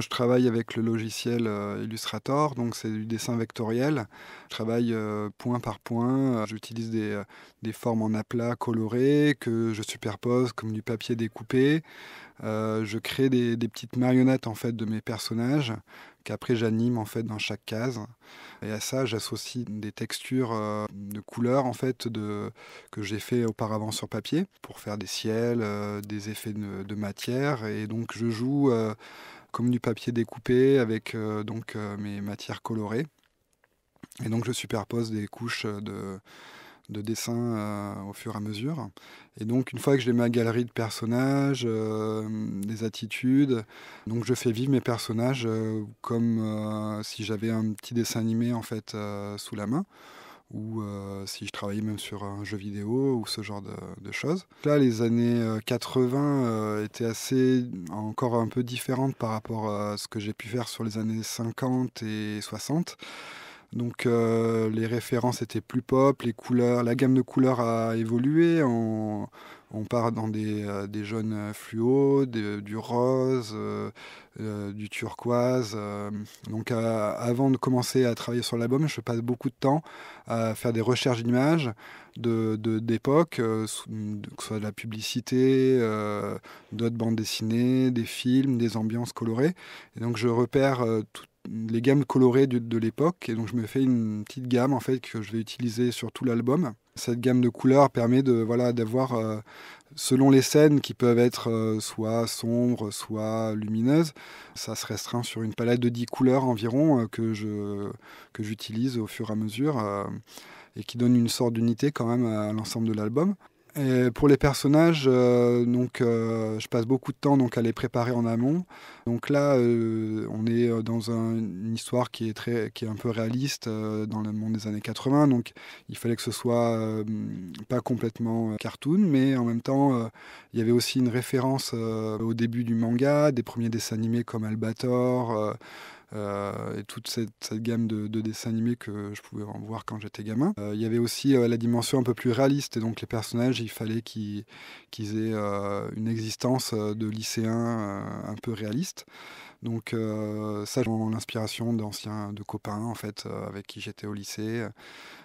je travaille avec le logiciel euh, Illustrator, donc c'est du dessin vectoriel. Je travaille euh, point par point. J'utilise des, euh, des, formes en aplat colorées que je superpose comme du papier découpé. je crée des, petites marionnettes en fait de mes personnages qu'après j'anime en fait dans chaque case. Et à ça, j'associe des textures de couleurs en fait de, que j'ai fait auparavant sur papier pour faire des ciels, des effets de, de, matière. Et donc je joue comme du papier découpé avec euh, donc euh, mes matières colorées. Et donc je superpose des couches de, dessins euh, au fur et à mesure. Et donc une fois que j'ai ma galerie de personnages, des attitudes, donc je fais vivre mes personnages comme si j'avais un petit dessin animé en fait sous la main ou euh, si je travaillais même sur un jeu vidéo ou ce genre de, choses. Là, les années 80 euh, euh, étaient assez encore un peu différentes par rapport à ce que j'ai pu faire sur les années 50 et 60. Donc euh, les références étaient plus pop, les couleurs, la gamme de couleurs a évolué. On, part dans des, euh, jaunes euh, fluo, du rose, du turquoise. Donc avant de commencer à travailler sur l'album, je passe beaucoup de temps à faire des recherches d'images d'époque, de, que ce soit de la publicité, d'autres bandes dessinées, des films, des ambiances colorées. Et donc je repère tout les gammes colorées de, l'époque. Et donc je me fais une petite gamme en fait que je vais utiliser sur tout l'album. Cette gamme de couleurs permet de voilà d'avoir euh, selon les scènes qui peuvent être euh, soit sombres, soit lumineuses. Ça se restreint sur une palette de 10 couleurs environ euh, que je que j'utilise au fur et à mesure et qui donne une sorte d'unité quand même à l'ensemble de l'album pour les personnages, euh, donc, euh, je passe beaucoup de temps donc, à les préparer en amont. Donc là, euh, on est dans une histoire qui est, très, qui est un peu réaliste dans le monde des années 80. Donc il fallait que ce soit pas complètement cartoon, mais en même temps, il y avait aussi une référence au début du manga, des premiers dessins animés comme Albator. Euh, et toute cette, gamme de, dessins animés que je pouvais en voir quand j'étais gamin. Euh, il y avait aussi euh, la dimension un peu plus réaliste et donc les personnages, il fallait qu'ils aient une existence de lycéens un peu réaliste. Donc ça, j'ai l'inspiration d'anciens, de copains en fait, avec qui j'étais au lycée.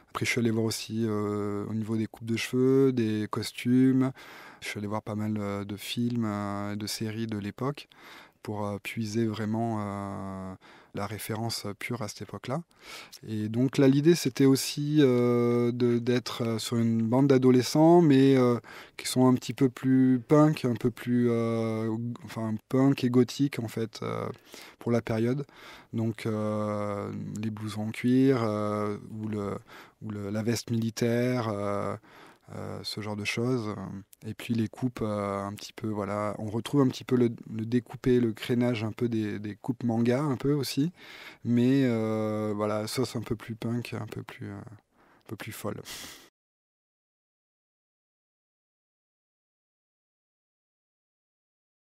Après, je suis allé voir aussi au niveau des coupes de cheveux, des costumes. Je suis allé voir pas mal de films, et de séries de l'époque pour euh, puiser vraiment euh, la référence pure à cette époque-là. Et donc là, l'idée, c'était aussi euh, d'être sur une bande d'adolescents, mais qui sont un petit peu plus punk, un peu plus, enfin, punk et gothique, en fait, pour la période. Donc les blousons en cuir, ou, le, ou la veste militaire, euh, ce genre de choses. Et puis les coupes, euh, un petit peu, voilà, on retrouve un petit peu le, découpé, le crénage un peu des, coupes manga, un peu aussi, mais voilà euh, voilà, sauce un peu plus punk, un peu plus, un peu plus folle.